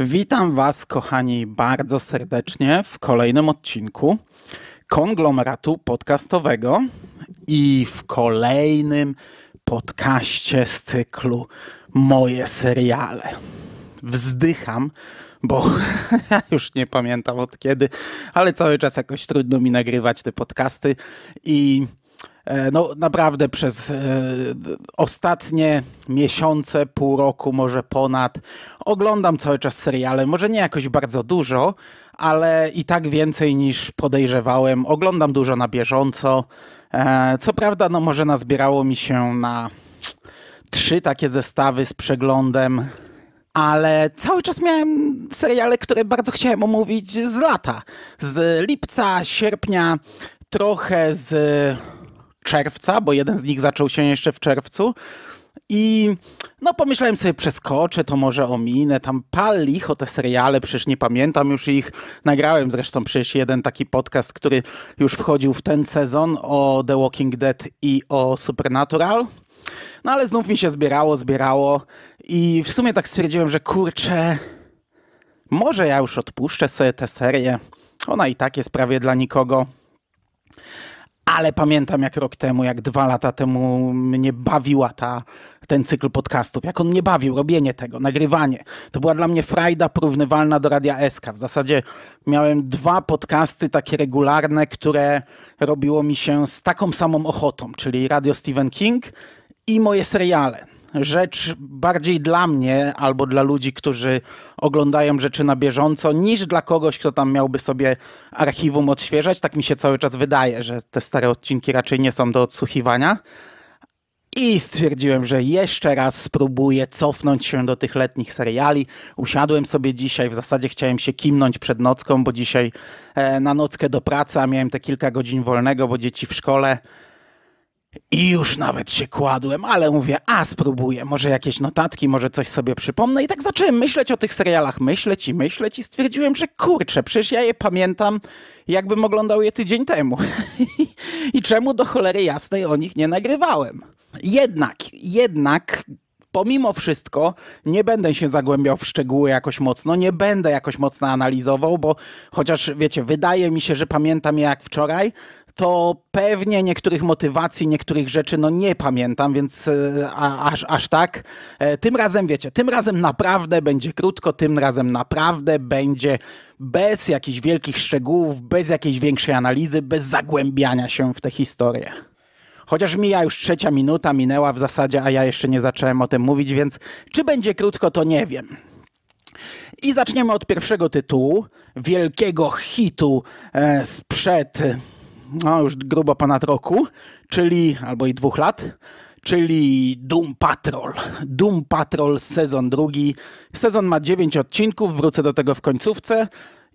Witam Was, kochani, bardzo serdecznie w kolejnym odcinku konglomeratu podcastowego i w kolejnym podcaście z cyklu Moje seriale. Wzdycham, bo ja już nie pamiętam od kiedy, ale cały czas jakoś trudno mi nagrywać te podcasty i E, no naprawdę przez e, ostatnie miesiące, pół roku, może ponad, oglądam cały czas seriale. Może nie jakoś bardzo dużo, ale i tak więcej niż podejrzewałem. Oglądam dużo na bieżąco. E, co prawda, no może nazbierało mi się na trzy takie zestawy z przeglądem ale cały czas miałem seriale, które bardzo chciałem omówić z lata. Z lipca, sierpnia, trochę z czerwca, bo jeden z nich zaczął się jeszcze w czerwcu. I no pomyślałem sobie, przeskoczę to może ominę, tam pali o te seriale, przecież nie pamiętam już ich. Nagrałem zresztą przecież jeden taki podcast, który już wchodził w ten sezon o The Walking Dead i o Supernatural. No ale znów mi się zbierało, zbierało i w sumie tak stwierdziłem, że kurczę, może ja już odpuszczę sobie tę serię. Ona i tak jest prawie dla nikogo ale pamiętam jak rok temu, jak dwa lata temu mnie bawiła ta, ten cykl podcastów. Jak on mnie bawił, robienie tego, nagrywanie. To była dla mnie frajda porównywalna do Radia SK. W zasadzie miałem dwa podcasty takie regularne, które robiło mi się z taką samą ochotą, czyli Radio Stephen King i moje seriale rzecz bardziej dla mnie albo dla ludzi, którzy oglądają rzeczy na bieżąco, niż dla kogoś, kto tam miałby sobie archiwum odświeżać. Tak mi się cały czas wydaje, że te stare odcinki raczej nie są do odsłuchiwania. I stwierdziłem, że jeszcze raz spróbuję cofnąć się do tych letnich seriali. Usiadłem sobie dzisiaj, w zasadzie chciałem się kimnąć przed nocką, bo dzisiaj e, na nockę do pracy, a miałem te kilka godzin wolnego, bo dzieci w szkole. I już nawet się kładłem, ale mówię, a spróbuję, może jakieś notatki, może coś sobie przypomnę. I tak zacząłem myśleć o tych serialach, myśleć i myśleć i stwierdziłem, że kurczę, przecież ja je pamiętam, jakbym oglądał je tydzień temu. I czemu do cholery jasnej o nich nie nagrywałem? Jednak, jednak pomimo wszystko nie będę się zagłębiał w szczegóły jakoś mocno, nie będę jakoś mocno analizował, bo chociaż wiecie, wydaje mi się, że pamiętam je jak wczoraj, to pewnie niektórych motywacji, niektórych rzeczy no nie pamiętam, więc e, a, aż, aż tak. E, tym razem wiecie, tym razem naprawdę będzie krótko, tym razem naprawdę będzie bez jakichś wielkich szczegółów, bez jakiejś większej analizy, bez zagłębiania się w tę historię. Chociaż mija już trzecia minuta, minęła w zasadzie, a ja jeszcze nie zacząłem o tym mówić, więc czy będzie krótko, to nie wiem. I zaczniemy od pierwszego tytułu, wielkiego hitu e, sprzed no już grubo ponad roku, czyli albo i dwóch lat, czyli Doom Patrol. Doom Patrol sezon drugi. Sezon ma dziewięć odcinków, wrócę do tego w końcówce.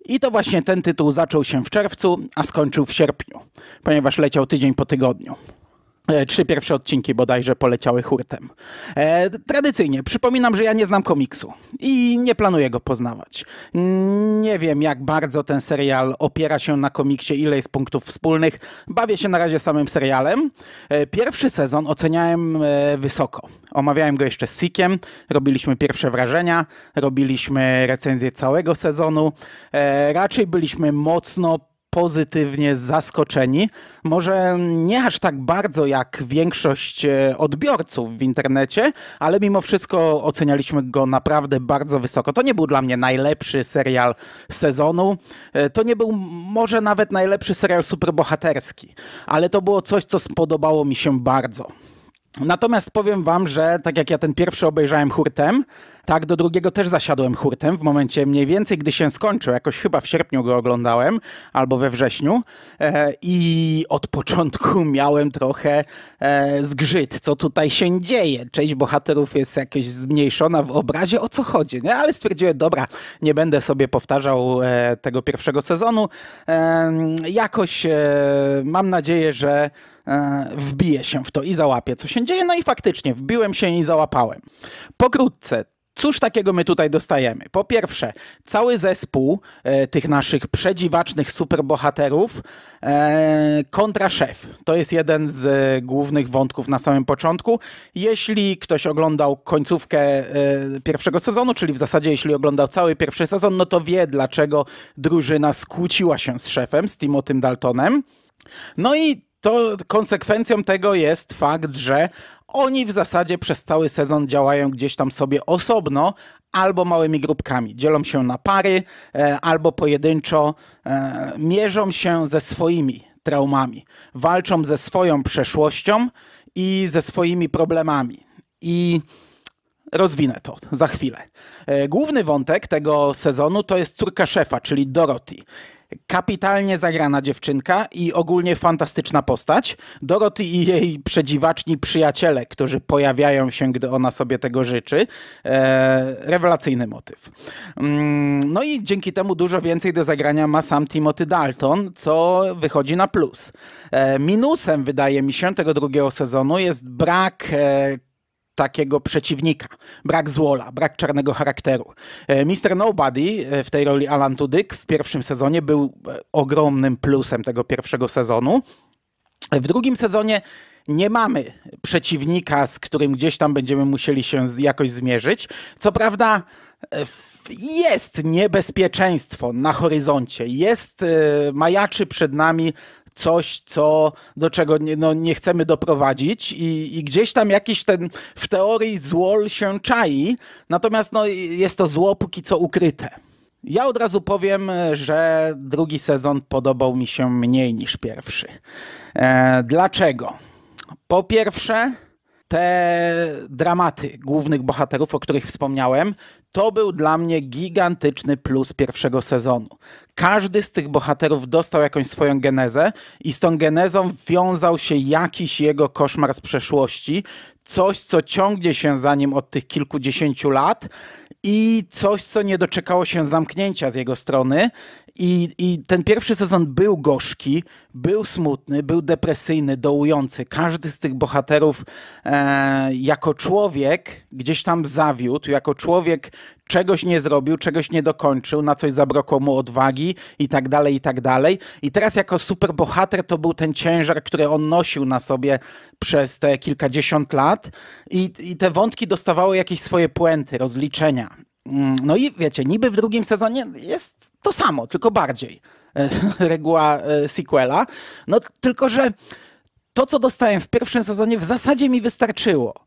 I to właśnie ten tytuł zaczął się w czerwcu, a skończył w sierpniu, ponieważ leciał tydzień po tygodniu. E, trzy pierwsze odcinki bodajże poleciały hurtem. E, tradycyjnie, przypominam, że ja nie znam komiksu i nie planuję go poznawać. Nie wiem, jak bardzo ten serial opiera się na komiksie, ile jest punktów wspólnych. Bawię się na razie samym serialem. E, pierwszy sezon oceniałem e, wysoko. Omawiałem go jeszcze z Sikiem, robiliśmy pierwsze wrażenia, robiliśmy recenzję całego sezonu. E, raczej byliśmy mocno pozytywnie zaskoczeni. Może nie aż tak bardzo jak większość e, odbiorców w internecie, ale mimo wszystko ocenialiśmy go naprawdę bardzo wysoko. To nie był dla mnie najlepszy serial sezonu. E, to nie był może nawet najlepszy serial superbohaterski, ale to było coś, co spodobało mi się bardzo. Natomiast powiem wam, że tak jak ja ten pierwszy obejrzałem hurtem, tak do drugiego też zasiadłem hurtem w momencie mniej więcej, gdy się skończył. Jakoś chyba w sierpniu go oglądałem albo we wrześniu e, i od początku miałem trochę e, zgrzyt, co tutaj się dzieje. Część bohaterów jest jakieś zmniejszona w obrazie, o co chodzi, nie? ale stwierdziłem, dobra, nie będę sobie powtarzał e, tego pierwszego sezonu. jakoś mam nadzieję, że E, wbiję się w to i załapię, co się dzieje. No i faktycznie wbiłem się i załapałem. Pokrótce, Cóż takiego my tutaj dostajemy? Po pierwsze, cały zespół e, tych naszych przedziwacznych superbohaterów e, kontra szef. To jest jeden z e, głównych wątków na samym początku. Jeśli ktoś oglądał końcówkę e, pierwszego sezonu, czyli w zasadzie jeśli oglądał cały pierwszy sezon, no to wie, dlaczego drużyna skłóciła się z szefem, z Timotym Daltonem. No i to konsekwencją tego jest fakt, że oni w zasadzie przez cały sezon działają gdzieś tam sobie osobno albo małymi grupkami. Dzielą się na pary e, albo pojedynczo e, mierzą się ze swoimi traumami, walczą ze swoją przeszłością i ze swoimi problemami. I rozwinę to za chwilę. E, główny wątek tego sezonu to jest córka szefa, czyli Dorothy kapitalnie zagrana dziewczynka i ogólnie fantastyczna postać. Doroty i jej przedziwaczni przyjaciele, którzy pojawiają się, gdy ona sobie tego życzy. E, rewelacyjny motyw. Mm, no i dzięki temu dużo więcej do zagrania ma sam Timothy Dalton, co wychodzi na plus. E, minusem, wydaje mi się, tego drugiego sezonu jest brak e, takiego przeciwnika. Brak złola, brak czarnego charakteru. E, Mr. Nobody e, w tej roli Alan Tudyk w pierwszym sezonie był e, ogromnym plusem tego pierwszego sezonu. W drugim sezonie nie mamy przeciwnika, z którym gdzieś tam będziemy musieli się jakoś zmierzyć. Co prawda, jest niebezpieczeństwo na horyzoncie, jest, majaczy przed nami coś, co, do czego nie, no, nie chcemy doprowadzić i, i gdzieś tam jakiś ten w teorii zło się czai, natomiast no, jest to zło póki co ukryte. Ja od razu powiem, że drugi sezon podobał mi się mniej niż pierwszy. E, dlaczego? Po pierwsze, te dramaty głównych bohaterów, o których wspomniałem, to był dla mnie gigantyczny plus pierwszego sezonu. Każdy z tych bohaterów dostał jakąś swoją genezę i z tą genezą wiązał się jakiś jego koszmar z przeszłości, coś, co ciągnie się za nim od tych kilkudziesięciu lat i coś, co nie doczekało się zamknięcia z jego strony. I, I, ten pierwszy sezon był gorzki, był smutny, był depresyjny, dołujący. Każdy z tych bohaterów e, jako człowiek gdzieś tam zawiódł, jako człowiek czegoś nie zrobił, czegoś nie dokończył, na coś zabrakło mu odwagi i tak dalej, i tak dalej. I teraz jako superbohater to był ten ciężar, który on nosił na sobie przez te kilkadziesiąt lat lat i, i te wątki dostawały jakieś swoje puenty, rozliczenia. Mm, no i wiecie, niby w drugim sezonie jest to samo, tylko bardziej e, reguła e, sequela. No tylko, że to, co dostałem w pierwszym sezonie, w zasadzie mi wystarczyło.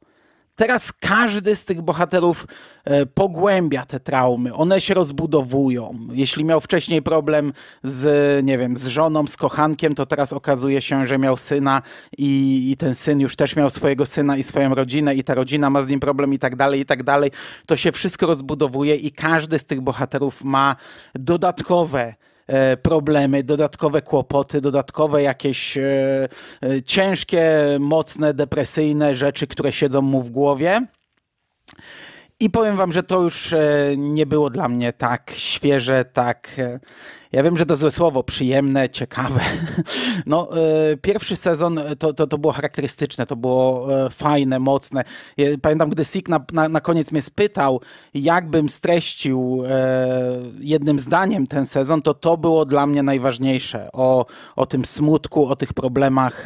Teraz każdy z tych bohaterów e, pogłębia te traumy, one się rozbudowują. Jeśli miał wcześniej problem z, nie wiem, z żoną, z kochankiem, to teraz okazuje się, że miał syna i, i ten syn już też miał swojego syna i swoją rodzinę i ta rodzina ma z nim problem i tak dalej, i tak dalej. To się wszystko rozbudowuje i każdy z tych bohaterów ma dodatkowe E, problemy, dodatkowe kłopoty, dodatkowe jakieś e, e, ciężkie, mocne, depresyjne rzeczy, które siedzą mu w głowie. I powiem wam, że to już nie było dla mnie tak świeże, tak ja wiem, że to złe słowo, przyjemne, ciekawe. No, e, pierwszy sezon e, to, to, to było charakterystyczne, to było e, fajne, mocne. Ja pamiętam, gdy Sik na, na, na, koniec mnie spytał, jakbym streścił jednym zdaniem ten sezon, to to było dla mnie najważniejsze. O, o tym smutku, o tych problemach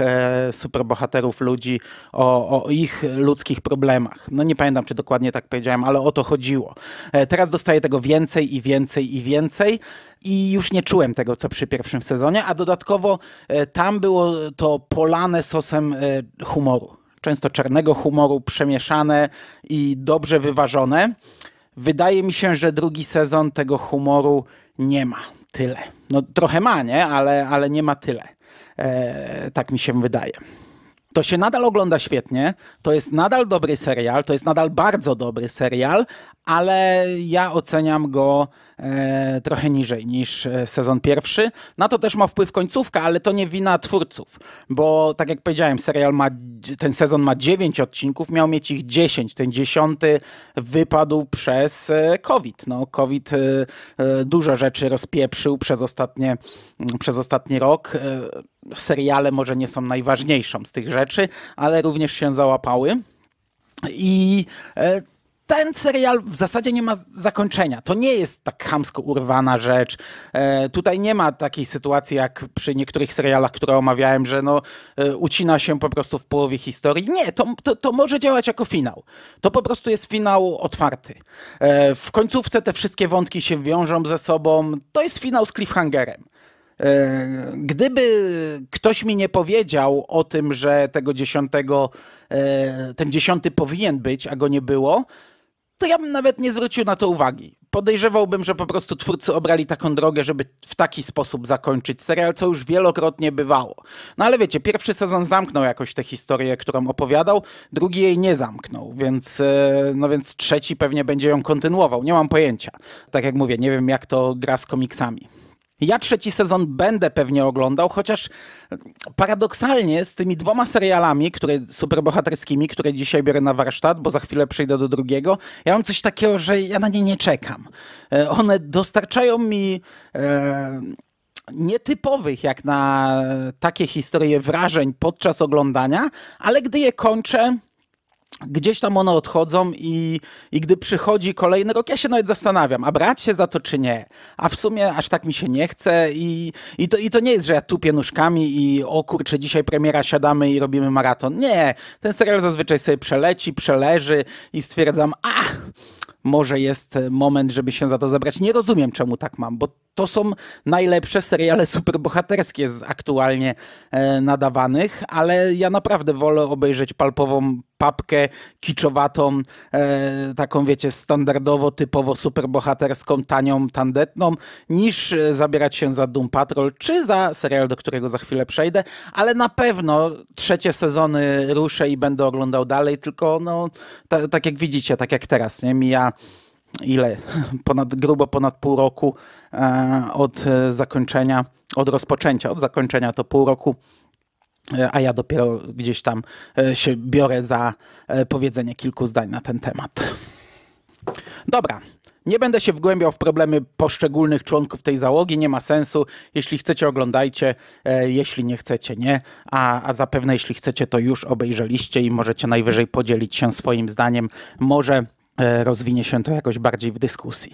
superbohaterów ludzi, o, o ich ludzkich problemach. No nie pamiętam, czy dokładnie tak powiedziałem, ale o to chodziło. teraz dostaję tego więcej i więcej i więcej i już nie czułem tego, co przy pierwszym sezonie, a dodatkowo e, tam było to polane sosem e, humoru. Często czarnego humoru, przemieszane i dobrze wyważone. Wydaje mi się, że drugi sezon tego humoru nie ma tyle. No trochę ma, nie? Ale, ale nie ma tyle. E, tak mi się wydaje. To się nadal ogląda świetnie, to jest nadal dobry serial, to jest nadal bardzo dobry serial, ale ja oceniam go E, trochę niżej niż e, sezon pierwszy. Na to też ma wpływ końcówka, ale to nie wina twórców, bo tak jak powiedziałem, serial ma, ten sezon ma 9 odcinków, miał mieć ich 10. Ten dziesiąty wypadł przez e, COVID. No, COVID dużo rzeczy rozpieprzył przez, ostatnie, mm, przez ostatni rok. Seriale może nie są najważniejszą z tych rzeczy, ale również się załapały. I ten serial w zasadzie nie ma zakończenia. To nie jest tak hamsko urwana rzecz. E, tutaj nie ma takiej sytuacji jak przy niektórych serialach, które omawiałem, że no, e, ucina się po prostu w połowie historii. Nie, to, to, to, może działać jako finał. To po prostu jest finał otwarty. E, w końcówce te wszystkie wątki się wiążą ze sobą. To jest finał z cliffhangerem. E, gdyby ktoś mi nie powiedział o tym, że tego dziesiątego, e, ten dziesiąty powinien być, a go nie było, to ja bym nawet nie zwrócił na to uwagi. Podejrzewałbym, że po prostu twórcy obrali taką drogę, żeby w taki sposób zakończyć serial, co już wielokrotnie bywało. No ale wiecie, pierwszy sezon zamknął jakoś tę historię, którą opowiadał, drugi jej nie zamknął, więc, e, no więc trzeci pewnie będzie ją kontynuował. Nie mam pojęcia. Tak jak mówię, nie wiem jak to gra z komiksami. Ja trzeci sezon będę pewnie oglądał, chociaż paradoksalnie z tymi dwoma serialami, które superbohaterskimi, które dzisiaj biorę na warsztat, bo za chwilę przejdę do drugiego, ja mam coś takiego, że ja na nie nie czekam. E, one dostarczają mi. E nietypowych jak na takie historie wrażeń podczas oglądania, ale gdy je kończę, gdzieś tam one odchodzą i, i gdy przychodzi kolejny rok, ja się nawet zastanawiam, a brać się za to czy nie? A w sumie aż tak mi się nie chce i, i, to, i to nie jest, że ja tupię nóżkami i o kurczę, dzisiaj premiera siadamy i robimy maraton. Nie, ten serial zazwyczaj sobie przeleci, przeleży i stwierdzam, a może jest moment, żeby się za to zabrać. Nie rozumiem, czemu tak mam, bo to są najlepsze seriale superbohaterskie z aktualnie e, nadawanych, ale ja naprawdę wolę obejrzeć palpową papkę kiczowatą, e, taką wiecie, standardowo, typowo superbohaterską, tanią, tandetną, niż e, zabierać się za Doom Patrol czy za serial, do którego za chwilę przejdę, ale na pewno trzecie sezony ruszę i będę oglądał dalej, tylko no, tak jak widzicie, tak jak teraz, nie? Mija ile, ponad, grubo ponad pół roku e, od e, zakończenia, od rozpoczęcia, od zakończenia to pół roku e, a ja dopiero gdzieś tam się biorę za powiedzenie kilku zdań na ten temat. Dobra. Nie będę się wgłębiał w problemy poszczególnych członków tej załogi, nie ma sensu. Jeśli chcecie, oglądajcie, jeśli nie chcecie, nie. A, a zapewne, jeśli chcecie, to już obejrzeliście i możecie najwyżej podzielić się swoim zdaniem. Może E, rozwinie się to jakoś bardziej w dyskusji.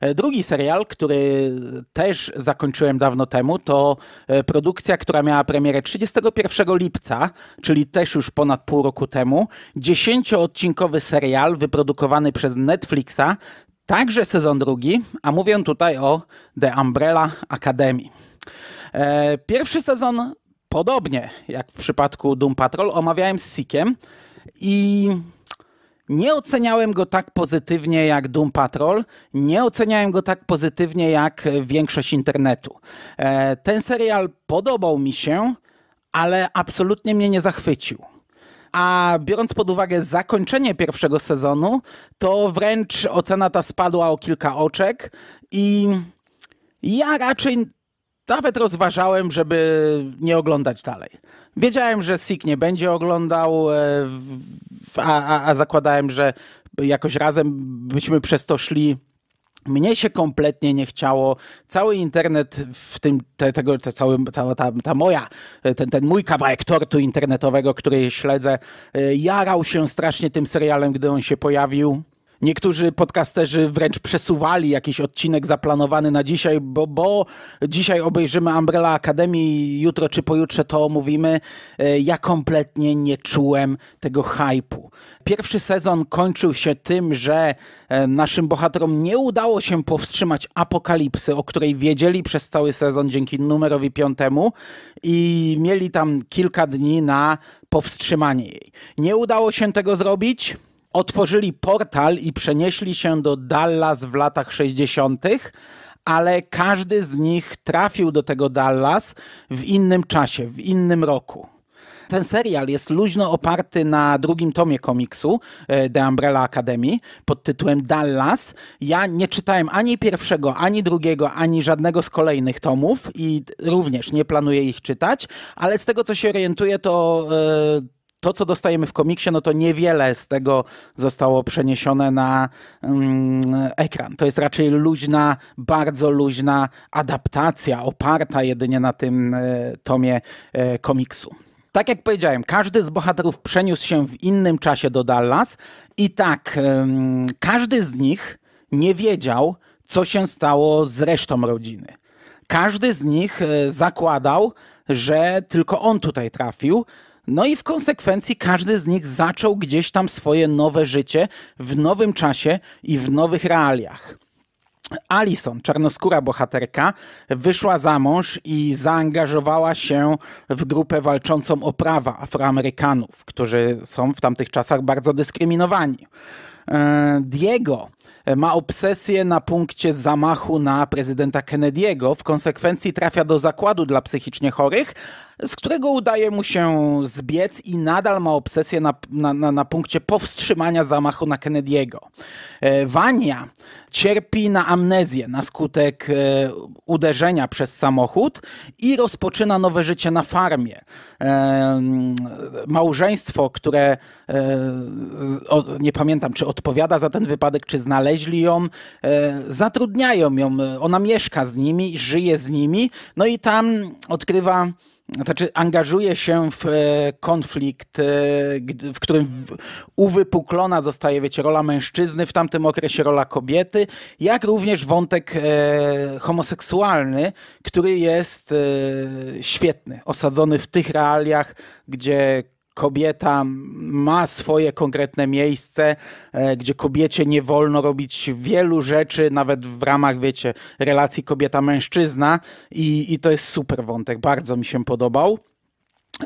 E, drugi serial, który też zakończyłem dawno temu, to e, produkcja, która miała premierę 31 lipca, czyli też już ponad pół roku temu. Dziesięcioodcinkowy serial wyprodukowany przez Netflixa, także sezon drugi, a mówię tutaj o The Umbrella Academy. Pierwszy sezon, podobnie jak w przypadku Doom Patrol, omawiałem z Sikiem i nie oceniałem go tak pozytywnie jak Doom Patrol, nie oceniałem go tak pozytywnie jak e, większość internetu. E, ten serial podobał mi się, ale absolutnie mnie nie zachwycił. A biorąc pod uwagę zakończenie pierwszego sezonu, to wręcz ocena ta spadła o kilka oczek i ja raczej nawet rozważałem, żeby nie oglądać dalej. Wiedziałem, że Sik nie będzie oglądał, e, a, a, a zakładałem, że jakoś razem byśmy przez to szli. Mnie się kompletnie nie chciało. Cały internet, w tym te, tego, te cały, cała ta, ta moja, e, ten, ten mój kawałek tortu internetowego, który śledzę, e, jarał się strasznie tym serialem, gdy on się pojawił. Niektórzy podcasterzy wręcz przesuwali jakiś odcinek zaplanowany na dzisiaj, bo, bo dzisiaj obejrzymy Umbrella Academy jutro czy pojutrze to omówimy. E, ja kompletnie nie czułem tego hypu. Pierwszy sezon kończył się tym, że e, naszym bohaterom nie udało się powstrzymać apokalipsy, o której wiedzieli przez cały sezon dzięki numerowi piątemu i mieli tam kilka dni na powstrzymanie jej. Nie udało się tego zrobić otworzyli portal i przenieśli się do Dallas w latach 60., ale każdy z nich trafił do tego Dallas w innym czasie, w innym roku. Ten serial jest luźno oparty na drugim tomie komiksu e, The Umbrella Academy pod tytułem Dallas. Ja nie czytałem ani pierwszego, ani drugiego, ani żadnego z kolejnych tomów i również nie planuję ich czytać, ale z tego co się orientuję, to. Yy, to, co dostajemy w komiksie, no to niewiele z tego zostało przeniesione na mm, ekran. To jest raczej luźna, bardzo luźna adaptacja, oparta jedynie na tym y, tomie y, komiksu. Tak jak powiedziałem, każdy z bohaterów przeniósł się w innym czasie do Dallas i tak każdy z nich nie wiedział, co się stało z resztą rodziny. Każdy z nich e, zakładał, że tylko on tutaj trafił, no i w konsekwencji każdy z nich zaczął gdzieś tam swoje nowe życie w nowym czasie i w nowych realiach. Alison, czarnoskóra bohaterka, wyszła za mąż i zaangażowała się w grupę walczącą o prawa Afroamerykanów, którzy są w tamtych czasach bardzo dyskryminowani. E, Diego ma obsesję na punkcie zamachu na prezydenta Kennedy'ego, w konsekwencji trafia do zakładu dla psychicznie chorych, z którego udaje mu się zbiec i nadal ma obsesję na, na, na, na punkcie powstrzymania zamachu na Kennedy'ego. Wania e, cierpi na amnezję na skutek e, uderzenia przez samochód i rozpoczyna nowe życie na farmie. E, małżeństwo, które nie pamiętam, czy odpowiada za ten wypadek, czy znaleźli ją, zatrudniają ją. Ona mieszka z nimi, żyje z nimi, no i tam odkrywa znaczy angażuje się w e, konflikt, e, w którym uwypuklona zostaje, wiecie, rola mężczyzny, w tamtym okresie rola kobiety, jak również wątek e, homoseksualny, który jest świetny, osadzony w tych realiach, gdzie kobieta ma swoje konkretne miejsce, e, gdzie kobiecie nie wolno robić wielu rzeczy, nawet w ramach, wiecie, relacji kobieta-mężczyzna i, i to jest super wątek, bardzo mi się podobał.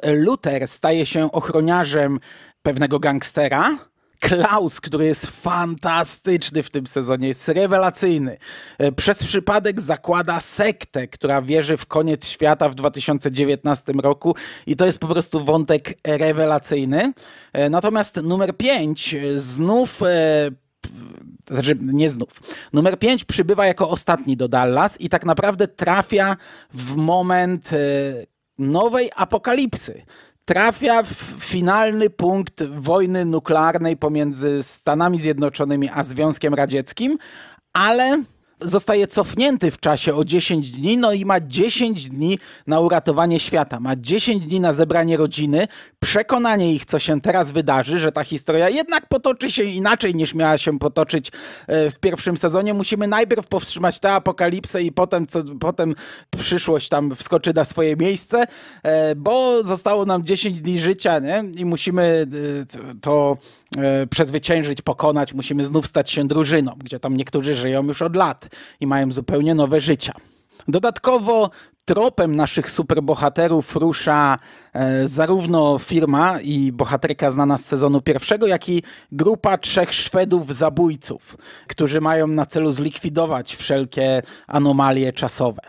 E, Luther staje się ochroniarzem pewnego gangstera, Klaus, który jest fantastyczny w tym sezonie, jest rewelacyjny. E, przez przypadek zakłada sektę, która wierzy w koniec świata w 2019 roku i to jest po prostu wątek rewelacyjny. E, natomiast numer 5 e, znów znaczy nie znów. Numer 5 przybywa jako ostatni do Dallas i tak naprawdę trafia w moment nowej apokalipsy trafia w finalny punkt wojny nuklearnej pomiędzy Stanami Zjednoczonymi a Związkiem Radzieckim, ale zostaje cofnięty w czasie o 10 dni, no i ma 10 dni na uratowanie świata. Ma 10 dni na zebranie rodziny, przekonanie ich, co się teraz wydarzy, że ta historia jednak potoczy się inaczej niż miała się potoczyć e, w pierwszym sezonie. Musimy najpierw powstrzymać tę apokalipsę i potem, co, potem przyszłość tam wskoczy na swoje miejsce, e, bo zostało nam 10 dni życia nie? i musimy e, to E, przezwyciężyć, pokonać, musimy znów stać się drużyną, gdzie tam niektórzy żyją już od lat i mają zupełnie nowe życia. Dodatkowo tropem naszych superbohaterów rusza e, zarówno firma i bohaterka znana z sezonu pierwszego, jak i grupa trzech Szwedów zabójców, którzy mają na celu zlikwidować wszelkie anomalie czasowe.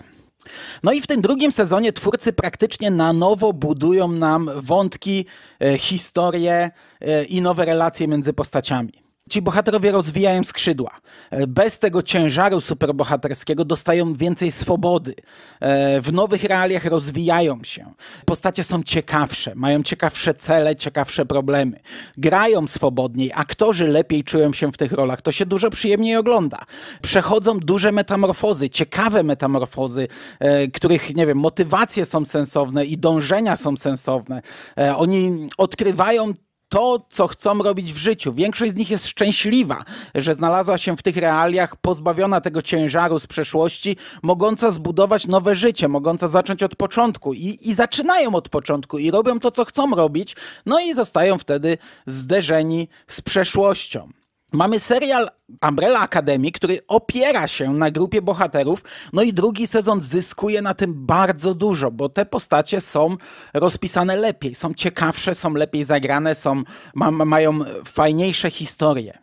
No i w tym drugim sezonie twórcy praktycznie na nowo budują nam wątki, e, historie e, i nowe relacje między postaciami. Ci bohaterowie rozwijają skrzydła. E, bez tego ciężaru superbohaterskiego dostają więcej swobody. E, w nowych realiach rozwijają się. Postacie są ciekawsze, mają ciekawsze cele, ciekawsze problemy. Grają swobodniej, aktorzy lepiej czują się w tych rolach. To się dużo przyjemniej ogląda. Przechodzą duże metamorfozy, ciekawe metamorfozy, e, których, nie wiem, motywacje są sensowne i dążenia są sensowne. Oni odkrywają to, co chcą robić w życiu. Większość z nich jest szczęśliwa, że znalazła się w tych realiach, pozbawiona tego ciężaru z przeszłości, mogąca zbudować nowe życie, mogąca zacząć od początku. I, i zaczynają od początku i robią to, co chcą robić, no i zostają wtedy zderzeni z przeszłością. Mamy serial Umbrella Academy, który opiera się na grupie bohaterów, no i drugi sezon zyskuje na tym bardzo dużo, bo te postacie są rozpisane lepiej, są ciekawsze, są lepiej zagrane, są, ma, mają fajniejsze historie.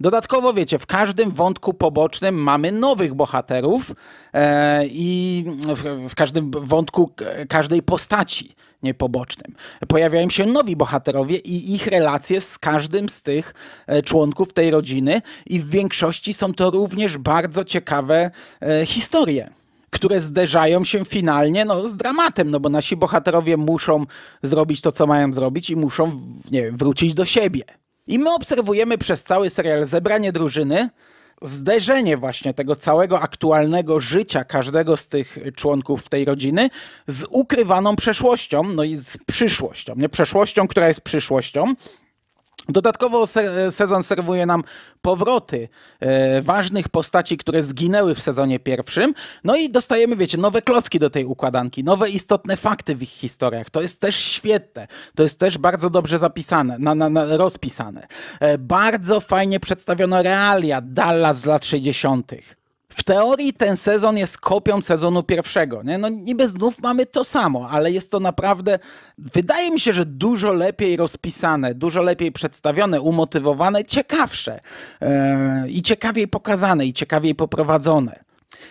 Dodatkowo, wiecie, w każdym wątku pobocznym mamy nowych bohaterów e, i w, w każdym wątku każdej postaci pobocznym. Pojawiają się nowi bohaterowie i ich relacje z każdym z tych e, członków tej rodziny, i w większości są to również bardzo ciekawe e, historie które zderzają się finalnie no, z dramatem, no bo nasi bohaterowie muszą zrobić to, co mają zrobić i muszą nie wiem, wrócić do siebie. I my obserwujemy przez cały serial zebranie drużyny, zderzenie właśnie tego całego aktualnego życia każdego z tych członków tej rodziny z ukrywaną przeszłością, no i z przyszłością, nie przeszłością, która jest przyszłością, Dodatkowo e, sezon serwuje nam powroty e, ważnych postaci, które zginęły w sezonie pierwszym. No i dostajemy, wiecie, nowe klocki do tej układanki, nowe istotne fakty w ich historiach. To jest też świetne. To jest też bardzo dobrze zapisane, na, na, na rozpisane. E, bardzo fajnie przedstawiono realia Dalla z lat 60 w teorii ten sezon jest kopią sezonu pierwszego. Nie? No niby znów mamy to samo, ale jest to naprawdę, wydaje mi się, że dużo lepiej rozpisane, dużo lepiej przedstawione, umotywowane, ciekawsze yy, i ciekawiej pokazane i ciekawiej poprowadzone.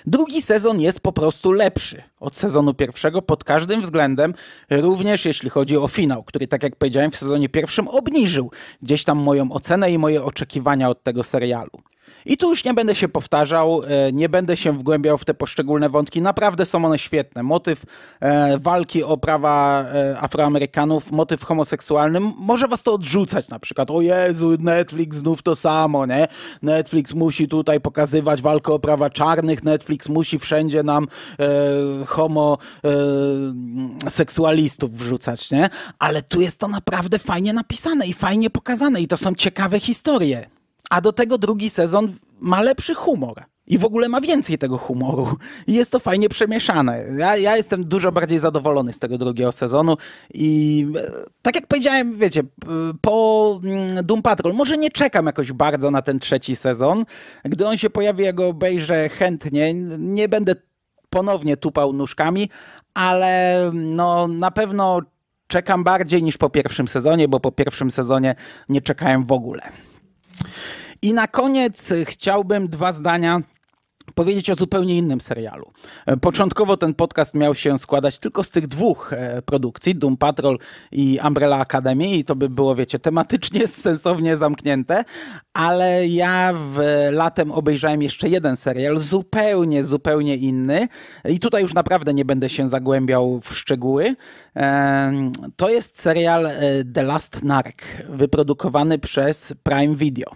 Drugi sezon jest po prostu lepszy od sezonu pierwszego pod każdym względem, również jeśli chodzi o finał, który, tak jak powiedziałem, w sezonie pierwszym obniżył gdzieś tam moją ocenę i moje oczekiwania od tego serialu. I tu już nie będę się powtarzał, e, nie będę się wgłębiał w te poszczególne wątki. Naprawdę są one świetne. Motyw e, walki o prawa e, Afroamerykanów, motyw homoseksualny, może was to odrzucać na przykład. O Jezu, Netflix znów to samo, nie? Netflix musi tutaj pokazywać walkę o prawa czarnych, Netflix musi wszędzie nam homoseksualistów wrzucać, nie? Ale tu jest to naprawdę fajnie napisane i fajnie pokazane i to są ciekawe historie. A do tego drugi sezon ma lepszy humor. I w ogóle ma więcej tego humoru. I jest to fajnie przemieszane. Ja, ja jestem dużo bardziej zadowolony z tego drugiego sezonu. I e, tak jak powiedziałem, wiecie, po mm, Doom Patrol, może nie czekam jakoś bardzo na ten trzeci sezon. Gdy on się pojawi, ja go obejrzę chętnie. Nie będę ponownie tupał nóżkami, ale no, na pewno czekam bardziej niż po pierwszym sezonie, bo po pierwszym sezonie nie czekałem w ogóle. I na koniec chciałbym dwa zdania powiedzieć o zupełnie innym serialu. E, początkowo ten podcast miał się składać tylko z tych dwóch e, produkcji, Doom Patrol i Umbrella Academy i to by było, wiecie, tematycznie sensownie zamknięte, ale ja w latem obejrzałem jeszcze jeden serial, zupełnie, zupełnie inny i tutaj już naprawdę nie będę się zagłębiał w szczegóły. To jest serial e, The Last Nark wyprodukowany przez Prime Video.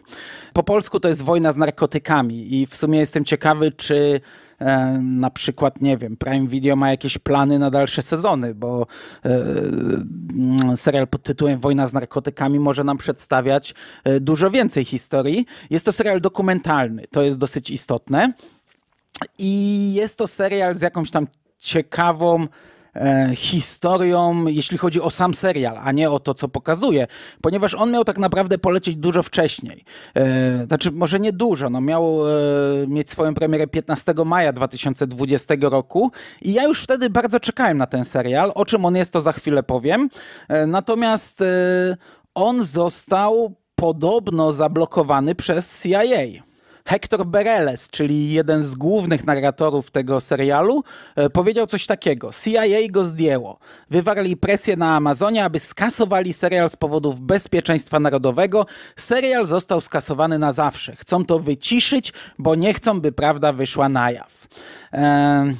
Po polsku to jest Wojna z narkotykami i w sumie jestem ciekawy, ciekawy, czy e, na przykład, nie wiem, Prime Video ma jakieś plany na dalsze sezony, bo e, mm, serial pod tytułem Wojna z narkotykami może nam przedstawiać e, dużo więcej historii. Jest to serial dokumentalny, to jest dosyć istotne. I jest to serial z jakąś tam ciekawą E, historią, jeśli chodzi o sam serial, a nie o to, co pokazuje, ponieważ on miał tak naprawdę polecieć dużo wcześniej. E, znaczy, może nie dużo, no miał e, mieć swoją premierę 15 maja 2020 roku i ja już wtedy bardzo czekałem na ten serial. O czym on jest, to za chwilę powiem. Natomiast on został podobno zablokowany przez CIA. Hector Bereles, czyli jeden z głównych narratorów tego serialu, e, powiedział coś takiego. CIA go zdjęło. Wywarli presję na Amazonię, aby skasowali serial z powodów bezpieczeństwa narodowego. Serial został skasowany na zawsze. Chcą to wyciszyć, bo nie chcą, by prawda wyszła na jaw. Eee...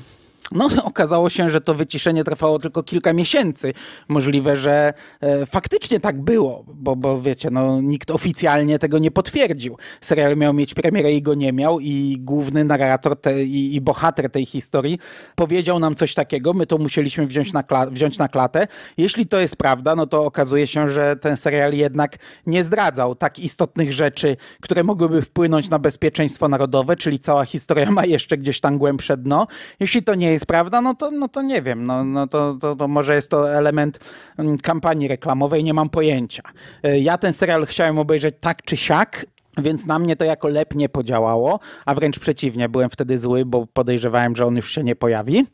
No okazało się, że to wyciszenie trwało tylko kilka miesięcy. Możliwe, że e, faktycznie tak było, bo, bo wiecie, no, nikt oficjalnie tego nie potwierdził. Serial miał mieć premierę i go nie miał i główny narrator te, i, i, bohater tej historii powiedział nam coś takiego, my to musieliśmy wziąć na, wziąć na klatę. Jeśli to jest prawda, no to okazuje się, że ten serial jednak nie zdradzał tak istotnych rzeczy, które mogłyby wpłynąć na bezpieczeństwo narodowe, czyli cała historia ma jeszcze gdzieś tam głębsze dno. Jeśli to nie jest jest prawda, no to, no to nie wiem. No, no to, to, to może jest to element mm, kampanii reklamowej, nie mam pojęcia. E, ja ten serial chciałem obejrzeć tak czy siak, więc na mnie to jako lep nie podziałało, a wręcz przeciwnie, byłem wtedy zły, bo podejrzewałem, że on już się nie pojawi.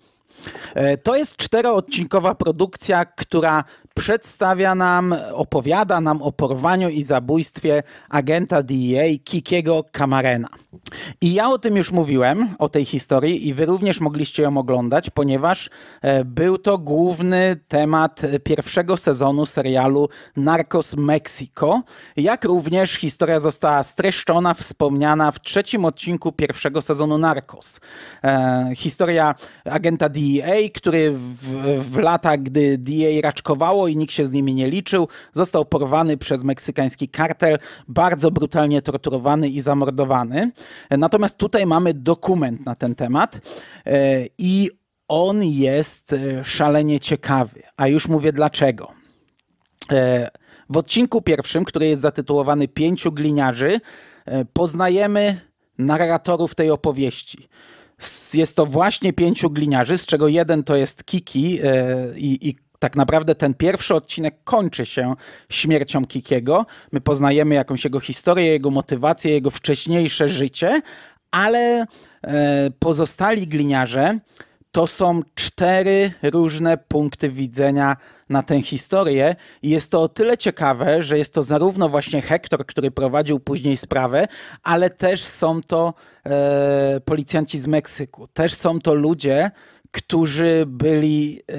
E, to jest czteroodcinkowa produkcja, która przedstawia nam, opowiada nam o porwaniu i zabójstwie agenta DEA Kikiego Kamarena. I ja o tym już mówiłem, o tej historii, i wy również mogliście ją oglądać, ponieważ e, był to główny temat e, pierwszego sezonu serialu Narcos Mexico, jak również historia została streszczona, wspomniana w trzecim odcinku pierwszego sezonu Narcos. E, historia agenta DEA, który w, w latach, gdy DEA raczkowało i nikt się z nimi nie liczył. Został porwany przez meksykański kartel, bardzo brutalnie torturowany i zamordowany. Natomiast tutaj mamy dokument na ten temat e, i on jest e, szalenie ciekawy, a już mówię dlaczego. E, w odcinku pierwszym, który jest zatytułowany Pięciu gliniarzy, poznajemy narratorów tej opowieści. Jest to właśnie pięciu gliniarzy, z czego jeden to jest Kiki i, i tak naprawdę ten pierwszy odcinek kończy się śmiercią Kikiego. My poznajemy jakąś jego historię, jego motywację, jego wcześniejsze życie, ale e, pozostali gliniarze to są cztery różne punkty widzenia na tę historię. I jest to o tyle ciekawe, że jest to zarówno właśnie Hektor, który prowadził później sprawę, ale też są to e, policjanci z Meksyku. Też są to ludzie, którzy byli e,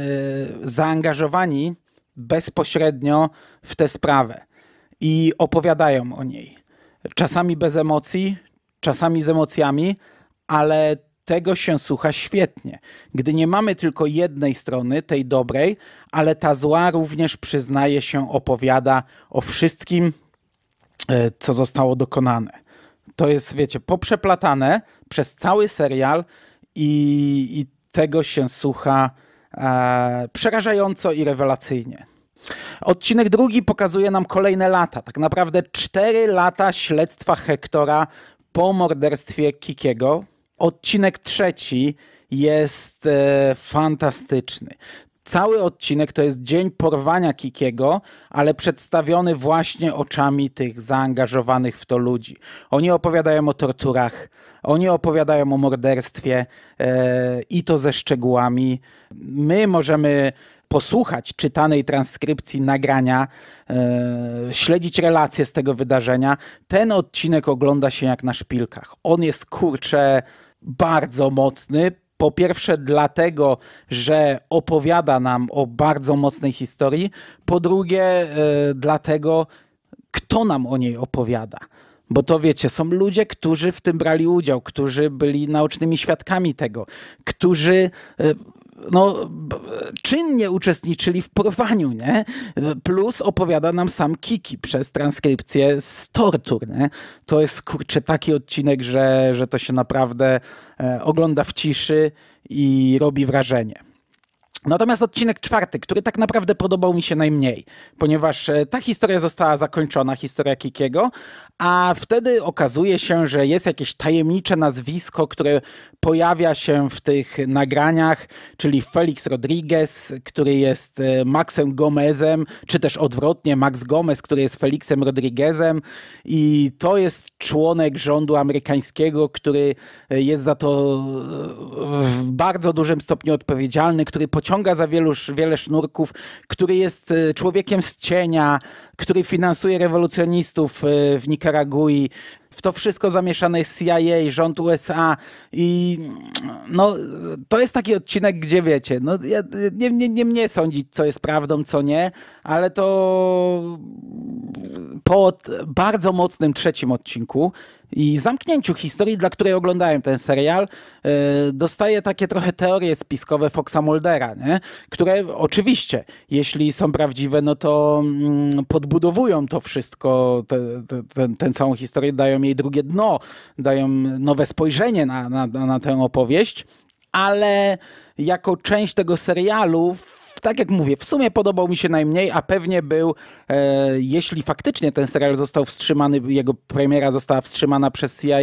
zaangażowani bezpośrednio w tę sprawę i opowiadają o niej. Czasami bez emocji, czasami z emocjami, ale tego się słucha świetnie. Gdy nie mamy tylko jednej strony, tej dobrej, ale ta zła również przyznaje się, opowiada o wszystkim, e, co zostało dokonane. To jest, wiecie, poprzeplatane przez cały serial i, i tego się słucha e, przerażająco i rewelacyjnie. Odcinek drugi pokazuje nam kolejne lata, tak naprawdę cztery lata śledztwa Hektora po morderstwie Kikiego. Odcinek trzeci jest e, fantastyczny. Cały odcinek to jest dzień porwania Kikiego, ale przedstawiony właśnie oczami tych zaangażowanych w to ludzi. Oni opowiadają o torturach oni opowiadają o morderstwie e, i to ze szczegółami. My możemy posłuchać czytanej transkrypcji nagrania, e, śledzić relacje z tego wydarzenia. Ten odcinek ogląda się jak na szpilkach. On jest kurczę bardzo mocny. Po pierwsze, dlatego, że opowiada nam o bardzo mocnej historii. Po drugie, e, dlatego, kto nam o niej opowiada. Bo to wiecie, są ludzie, którzy w tym brali udział, którzy byli naocznymi świadkami tego, którzy e, no, czynnie uczestniczyli w porwaniu, nie? Plus opowiada nam sam Kiki przez transkrypcję z tortur, nie? To jest, kurczę, taki odcinek, że, że to się naprawdę e, ogląda w ciszy i robi wrażenie. Natomiast odcinek czwarty, który tak naprawdę podobał mi się najmniej, ponieważ e, ta historia została zakończona, historia Kikiego, a wtedy okazuje się, że jest jakieś tajemnicze nazwisko, które pojawia się w tych nagraniach, czyli Felix Rodriguez, który jest e, Maxem Gomezem, czy też odwrotnie Max Gomez, który jest Felixem Rodriguezem i to jest członek rządu amerykańskiego, który e, jest za to w bardzo dużym stopniu odpowiedzialny, który pociąga ciąga za wielu, wiele sznurków, który jest y, człowiekiem z cienia, który finansuje rewolucjonistów y, w Nikaragui. W to wszystko zamieszane jest CIA, rząd USA i no, to jest taki odcinek, gdzie wiecie, no, ja, nie, nie, nie mnie sądzić, co jest prawdą, co nie, ale to po bardzo mocnym trzecim odcinku i zamknięciu historii, dla której oglądałem ten serial, e, dostaję takie trochę teorie spiskowe Foxa Muldera, nie? które oczywiście, jeśli są prawdziwe, no to mm, podbudowują to wszystko, te, te, ten, całą historię, dają jej drugie dno, dają nowe spojrzenie na, na, na tę opowieść, ale jako część tego serialu tak jak mówię, w sumie podobał mi się najmniej, a pewnie był, e, jeśli faktycznie ten serial został wstrzymany, jego premiera została wstrzymana przez CIA,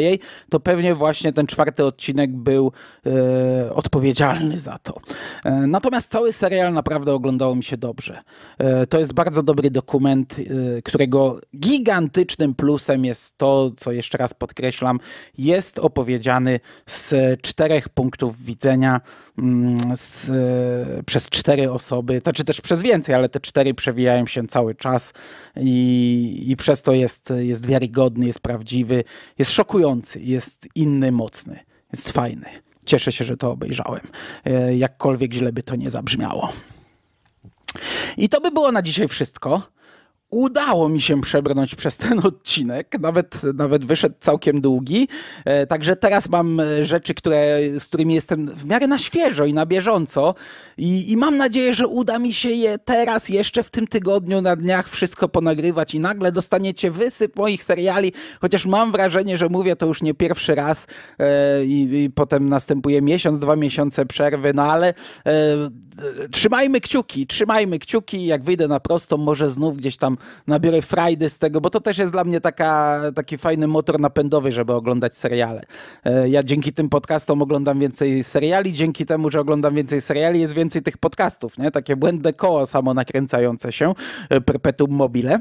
to pewnie właśnie ten czwarty odcinek był e, odpowiedzialny za to. E, natomiast cały serial naprawdę oglądało mi się dobrze. E, to jest bardzo dobry dokument, e, którego gigantycznym plusem jest to, co jeszcze raz podkreślam, jest opowiedziany z czterech punktów widzenia mm, z, e, przez cztery osoby osoby, to czy znaczy też przez więcej, ale te cztery przewijają się cały czas i, i przez to jest, jest wiarygodny, jest prawdziwy, jest szokujący, jest inny, mocny, jest fajny. Cieszę się, że to obejrzałem, e, jakkolwiek źle by to nie zabrzmiało. I to by było na dzisiaj wszystko. Udało mi się przebrnąć przez ten odcinek, nawet, nawet wyszedł całkiem długi. E, także teraz mam e, rzeczy, które, z którymi jestem w miarę na świeżo i na bieżąco. I, I mam nadzieję, że uda mi się je teraz, jeszcze w tym tygodniu, na dniach wszystko ponagrywać i nagle dostaniecie wysyp moich seriali. Chociaż mam wrażenie, że mówię to już nie pierwszy raz e, i, i potem następuje miesiąc, dwa miesiące przerwy, no ale e, trzymajmy kciuki, trzymajmy kciuki. Jak wyjdę na prostą, może znów gdzieś tam nabiorę frajdy z tego, bo to też jest dla mnie taka, taki fajny motor napędowy, żeby oglądać seriale. E, ja dzięki tym podcastom oglądam więcej seriali, dzięki temu, że oglądam więcej seriali, jest więcej tych podcastów, nie? Takie błędne koło samo nakręcające się, e, perpetuum mobile.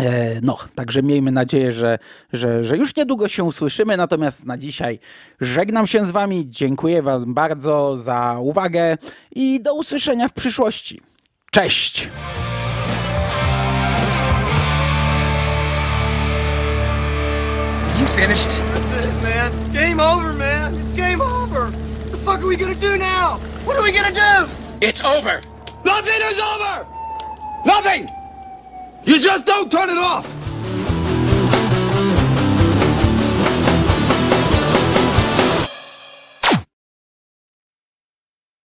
E, no, także miejmy nadzieję, że, że, że już niedługo się usłyszymy. Natomiast na dzisiaj żegnam się z Wami. Dziękuję Wam bardzo za uwagę i do usłyszenia w przyszłości. Cześć! finished? That's it, man. game over, man. It's game over. What the fuck are we gonna do now? What are we gonna do? It's over. Nothing is over! Nothing! You just don't turn it off!